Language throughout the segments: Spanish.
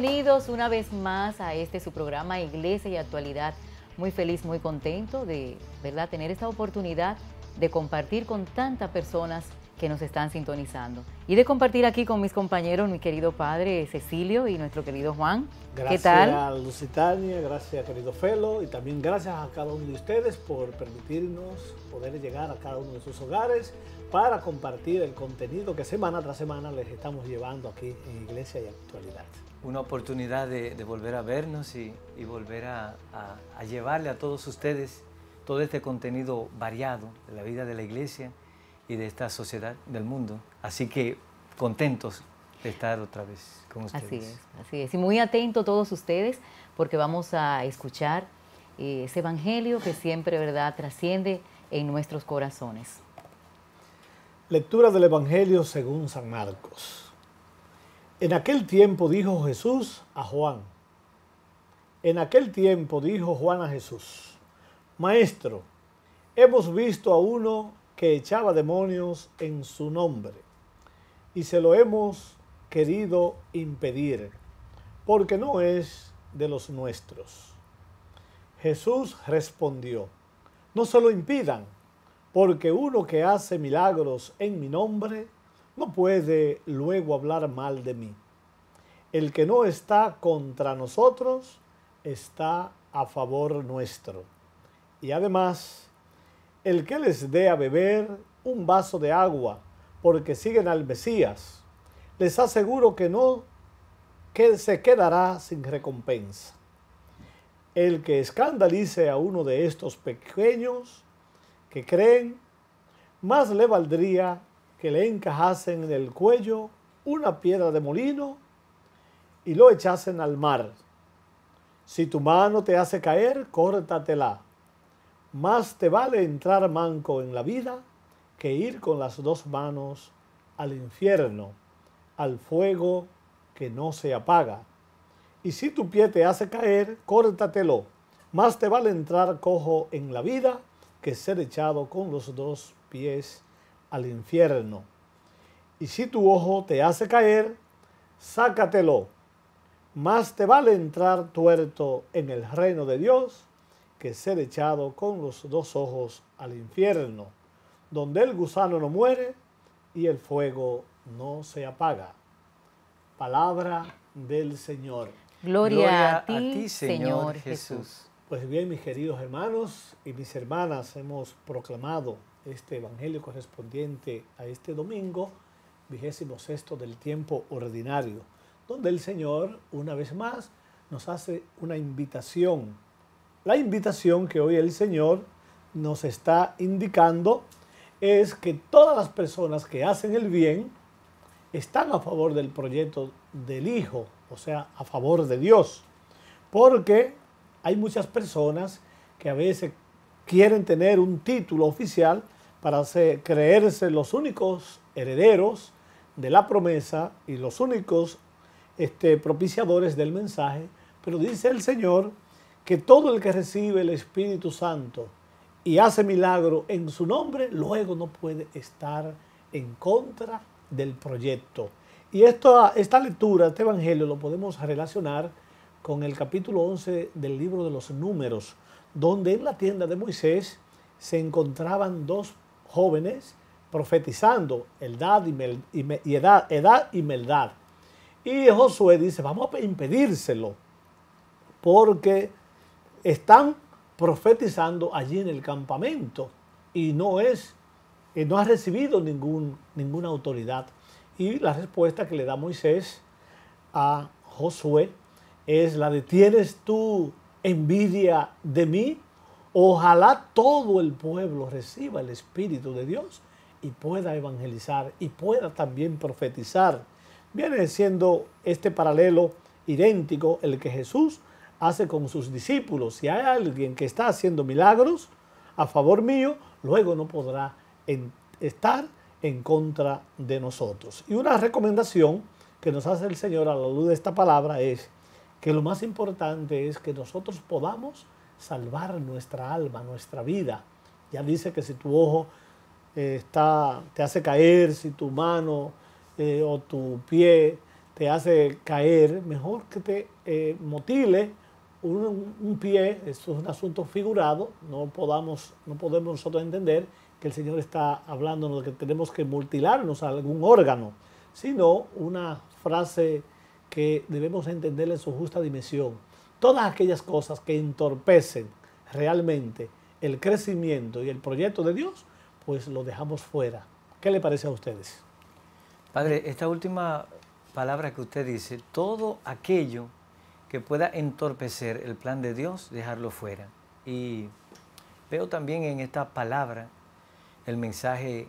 Bienvenidos una vez más a este su programa Iglesia y Actualidad. Muy feliz, muy contento de verdad tener esta oportunidad de compartir con tantas personas que nos están sintonizando. Y de compartir aquí con mis compañeros, mi querido padre Cecilio y nuestro querido Juan. Gracias a Lucitania, gracias querido Felo y también gracias a cada uno de ustedes por permitirnos poder llegar a cada uno de sus hogares para compartir el contenido que semana tras semana les estamos llevando aquí en Iglesia y Actualidad. Una oportunidad de, volver a vernos y, volver a llevarle a todos ustedes todo este contenido variado de la vida de la Iglesia y de esta sociedad del mundo. Así que contentos de estar otra vez con ustedes. Así es, así es. Y muy atento todos ustedes porque vamos a escuchar eh, ese evangelio que siempre, ¿verdad?, trasciende en nuestros corazones. Lectura del evangelio según San Marcos. En aquel tiempo dijo Jesús a Juan. En aquel tiempo dijo Juan a Jesús, Maestro, hemos visto a uno que echaba demonios en su nombre. Y se lo hemos querido impedir, porque no es de los nuestros. Jesús respondió, no se lo impidan, porque uno que hace milagros en mi nombre no puede luego hablar mal de mí. El que no está contra nosotros está a favor nuestro. Y además, el que les dé a beber un vaso de agua, porque siguen al Mesías, les aseguro que no, que se quedará sin recompensa. El que escandalice a uno de estos pequeños que creen, más le valdría que le encajasen en el cuello una piedra de molino y lo echasen al mar. Si tu mano te hace caer, córtatela más te vale entrar manco en la vida que ir con las dos manos al infierno, al fuego que no se apaga. Y si tu pie te hace caer, córtatelo. Más te vale entrar cojo en la vida que ser echado con los dos pies al infierno. Y si tu ojo te hace caer, sácatelo. Más te vale entrar tuerto en el reino de Dios que ser echado con los dos ojos al infierno, donde el gusano no muere y el fuego no se apaga. Palabra del Señor. Gloria, a, ti, Señor, Jesús. Jesús. Pues bien, mis queridos hermanos y mis hermanas, hemos proclamado este Evangelio correspondiente a este domingo, vigésimo sexto del tiempo ordinario, donde el Señor, una vez más, nos hace una invitación la invitación que hoy el Señor nos está indicando es que todas las personas que hacen el bien están a favor del proyecto del Hijo, o sea, a favor de Dios. Porque hay muchas personas que a veces quieren tener un título oficial para creerse los únicos herederos de la promesa y los únicos este, propiciadores del mensaje, pero dice el Señor que todo el que recibe el Espíritu Santo y hace milagro en su nombre, luego no puede estar en contra del proyecto. Y esta, esta lectura, este Evangelio, lo podemos relacionar con el capítulo 11 del libro de los números, donde en la tienda de Moisés se encontraban dos jóvenes profetizando, y, y, edad, edad y Meldad. Y Josué dice, vamos a impedírselo, porque están profetizando allí en el campamento y no es, eh, no ha recibido ninguna autoridad. Y la respuesta que le da Moisés a Josué es la de ¿tienes tú envidia de mí? Ojalá todo el pueblo reciba el Espíritu de Dios y pueda evangelizar y pueda también profetizar. Viene siendo este paralelo idéntico el que Jesús hace con sus discípulos. Si hay alguien que está haciendo milagros a favor mío, luego no podrá estar en contra de nosotros. Y una recomendación que nos hace el Señor a la luz de esta palabra es que lo más importante es que nosotros podamos salvar nuestra alma, nuestra vida. Ya dice que si tu ojo eh, está, te hace caer, si tu mano eh, o tu pie te hace caer, mejor que te motiles. Eh, motile un, pie, esto es un asunto figurado, no, podamos, no podemos nosotros entender que el Señor está hablando de que tenemos que mutilarnos a algún órgano, sino una frase que debemos entender en su justa dimensión. Todas aquellas cosas que entorpecen realmente el crecimiento y el proyecto de Dios, pues lo dejamos fuera. ¿Qué le parece a ustedes? Padre, esta última palabra que usted dice, todo aquello que pueda entorpecer el plan de Dios, dejarlo fuera. Y veo también en esta palabra el mensaje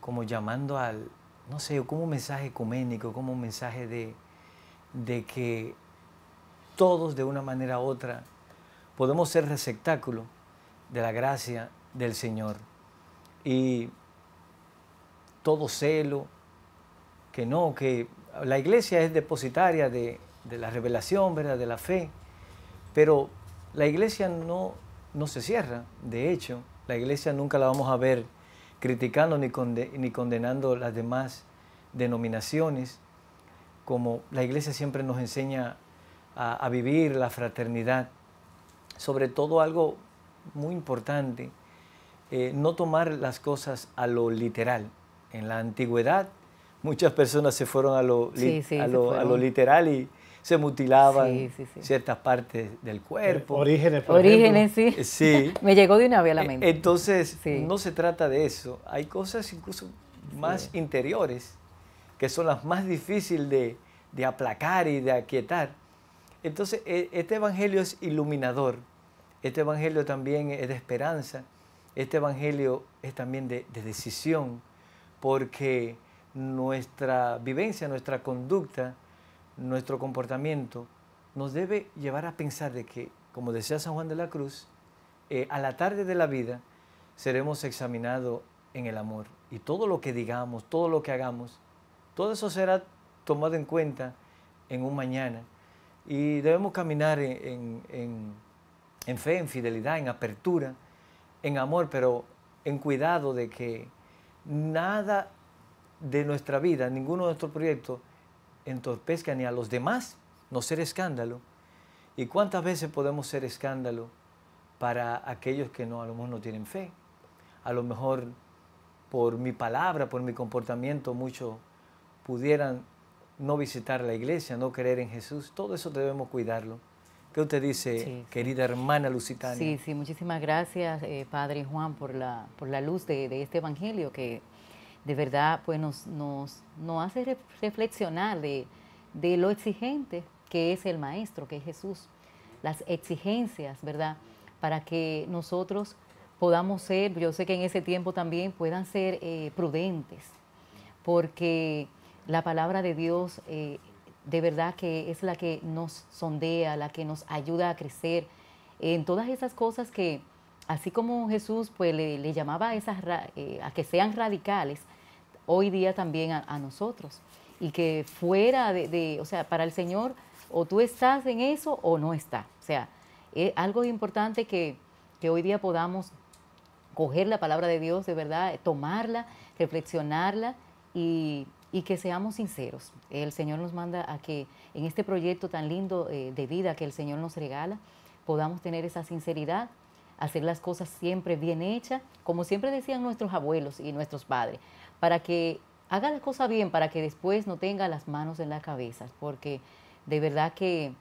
como llamando al, no sé, como un mensaje ecuménico, como un mensaje de, de que todos de una manera u otra podemos ser receptáculo de la gracia del Señor. Y todo celo, que no, que la iglesia es depositaria de de la revelación, ¿verdad? de la fe. Pero la iglesia no, no se cierra. De hecho, la iglesia nunca la vamos a ver criticando ni, ni condenando las demás denominaciones, como la iglesia siempre nos enseña a, vivir la fraternidad. Sobre todo algo muy importante, eh, no tomar las cosas a lo literal. En la antigüedad muchas personas se fueron a lo, a lo literal y, se mutilaban ciertas partes del cuerpo. Orígenes, por Orígenes, sí. Me llegó de una vez a la e, mente. Entonces, no se trata de eso. Hay cosas incluso más interiores que son las más difíciles de, aplacar y de aquietar. Entonces, e, este evangelio es iluminador. Este evangelio también es de esperanza. Este evangelio es también de decisión, porque nuestra vivencia, nuestra conducta, nuestro comportamiento nos debe llevar a pensar de que, como decía San Juan de la Cruz, eh, a la tarde de la vida seremos examinados en el amor. Y todo lo que digamos, todo lo que hagamos, todo eso será tomado en cuenta en un mañana. Y debemos caminar en fe, en fidelidad, en apertura, en amor, pero en cuidado de que nada de nuestra vida, ninguno de nuestros proyectos, entorpezcan ni a los demás no ser escándalo. ¿Y cuántas veces podemos ser escándalo para aquellos que no, a lo mejor no tienen fe? A lo mejor por mi palabra, por mi comportamiento, mucho pudieran no visitar la iglesia, no creer en Jesús. Todo eso debemos cuidarlo. ¿Qué usted dice, querida hermana Lusitania? Sí, sí, muchísimas gracias, eh, Padre Juan, por la, por la luz de, de, este Evangelio que de verdad pues nos, hace reflexionar de, lo exigente que es el Maestro, que es Jesús, las exigencias, ¿verdad? Para que nosotros podamos ser, yo sé que en ese tiempo también puedan ser eh, prudentes, porque la palabra de Dios eh, de verdad que es la que nos sondea, la que nos ayuda a crecer en todas esas cosas que, así como Jesús pues le, llamaba esas, eh, a que sean radicales, hoy día también a, nosotros. Y que fuera de, o sea, para el Señor, o tú estás en eso o no está. O sea, es algo importante que, hoy día podamos coger la palabra de Dios de verdad, tomarla, reflexionarla y, que seamos sinceros. El Señor nos manda a que en este proyecto tan lindo eh, de vida que el Señor nos regala, podamos tener esa sinceridad, hacer las cosas siempre bien hechas, como siempre decían nuestros abuelos y nuestros padres, para que haga las cosas bien, para que después no tenga las manos en la cabeza, porque de verdad que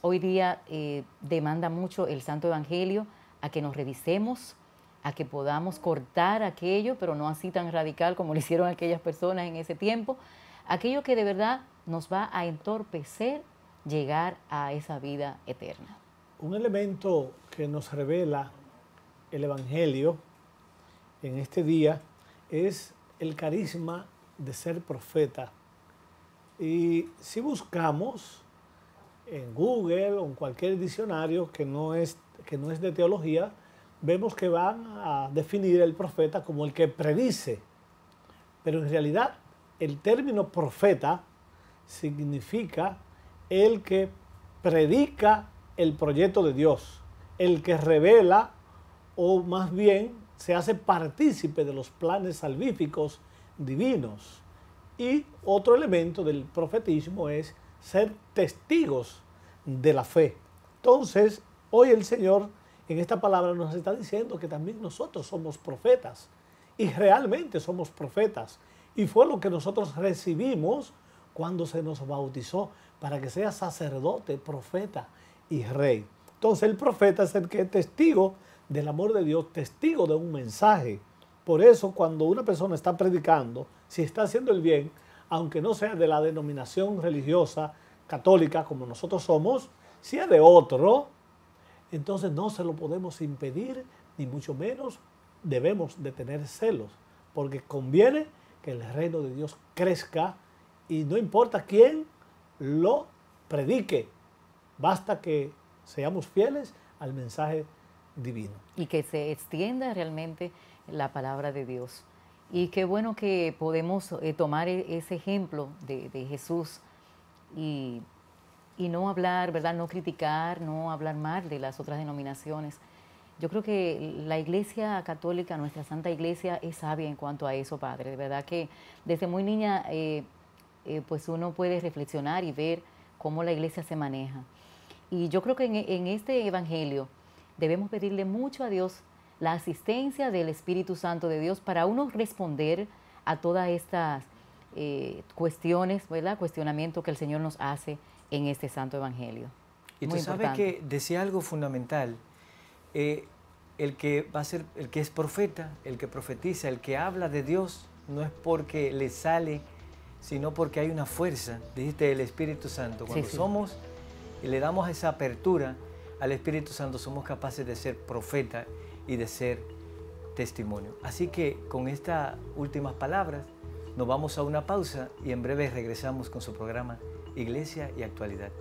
hoy día eh, demanda mucho el Santo Evangelio a que nos revisemos, a que podamos cortar aquello, pero no así tan radical como lo hicieron aquellas personas en ese tiempo, aquello que de verdad nos va a entorpecer llegar a esa vida eterna. Un elemento que nos revela el Evangelio en este día es el carisma de ser profeta. Y si buscamos en Google o en cualquier diccionario que no es, que no es de teología, vemos que van a definir el profeta como el que predice. Pero en realidad el término profeta significa el que predica el proyecto de Dios, el que revela o más bien se hace partícipe de los planes salvíficos divinos. Y otro elemento del profetismo es ser testigos de la fe. Entonces, hoy el Señor en esta palabra nos está diciendo que también nosotros somos profetas y realmente somos profetas. Y fue lo que nosotros recibimos cuando se nos bautizó para que sea sacerdote, profeta y rey. Entonces el profeta es el que es testigo del amor de Dios, testigo de un mensaje. Por eso cuando una persona está predicando, si está haciendo el bien, aunque no sea de la denominación religiosa católica como nosotros somos, si es de otro, entonces no se lo podemos impedir, ni mucho menos debemos de tener celos, porque conviene que el reino de Dios crezca y no importa quién lo predique, basta que seamos fieles al mensaje divino. Y que se extienda realmente la palabra de Dios. Y qué bueno que podemos eh, tomar e-, ese ejemplo de, Jesús y, y, no hablar, ¿verdad? No criticar, no hablar mal de las otras denominaciones. Yo creo que la Iglesia Católica, nuestra Santa Iglesia, es sabia en cuanto a eso, Padre. De verdad que desde muy niña, eh, eh, pues uno puede reflexionar y ver cómo la Iglesia se maneja. Y yo creo que en, en este Evangelio, debemos pedirle mucho a Dios la asistencia del Espíritu Santo de Dios para uno responder a todas estas eh, cuestiones, ¿verdad? Cuestionamiento que el Señor nos hace en este Santo Evangelio. Y tú sabes que decía algo fundamental. Eh, el que va a ser, el que es profeta, el que profetiza, el que habla de Dios, no es porque le sale, sino porque hay una fuerza, dijiste, del Espíritu Santo. Cuando somos y le damos esa apertura, al Espíritu Santo somos capaces de ser profeta y de ser testimonio. Así que con estas últimas palabras nos vamos a una pausa y en breve regresamos con su programa Iglesia y Actualidad.